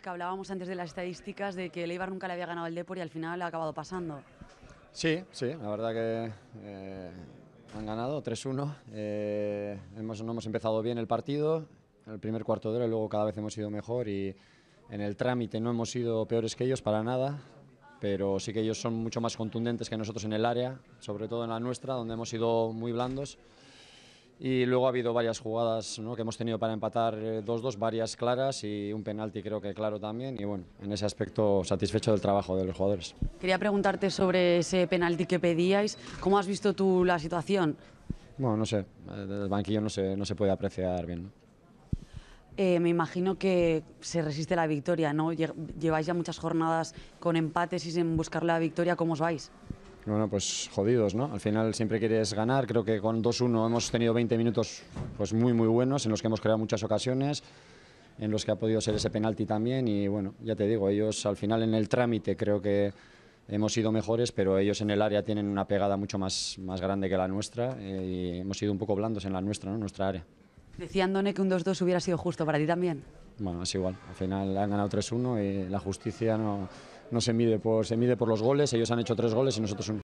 que hablábamos antes de las estadísticas de que el nunca le había ganado al Depor y al final ha acabado pasando. Sí, sí, la verdad que eh, han ganado 3-1. Eh, hemos, no hemos empezado bien el partido, el primer cuarto de hora, y luego cada vez hemos ido mejor y en el trámite no hemos sido peores que ellos para nada, pero sí que ellos son mucho más contundentes que nosotros en el área, sobre todo en la nuestra, donde hemos sido muy blandos. Y luego ha habido varias jugadas que hemos tenido para empatar 2-2, eh, varias claras y un penalti creo que claro también. Y bueno, en ese aspecto satisfecho del trabajo de los jugadores. Quería preguntarte sobre ese penalti que pedíais. ¿Cómo has visto tú la situación? Bueno, no sé, eh, el banquillo no se, no se puede apreciar bien. Eh, me imagino que se resiste la victoria, ¿no? Lleváis ya muchas jornadas con empates y sin buscar la victoria, ¿cómo os vais? Bueno, pues jodidos, ¿no? Al final siempre quieres ganar. Creo que con 2-1 hemos tenido 20 minutos pues muy, muy buenos en los que hemos creado muchas ocasiones, en los que ha podido ser ese penalti también. Y bueno, ya te digo, ellos al final en el trámite creo que hemos sido mejores, pero ellos en el área tienen una pegada mucho más, más grande que la nuestra eh, y hemos sido un poco blandos en la nuestra, ¿no? Nuestra área. Decía que un 2-2 hubiera sido justo para ti también. Bueno, es igual. Al final han ganado 3-1 y la justicia no, no se mide por se mide por los goles. Ellos han hecho tres goles y nosotros uno.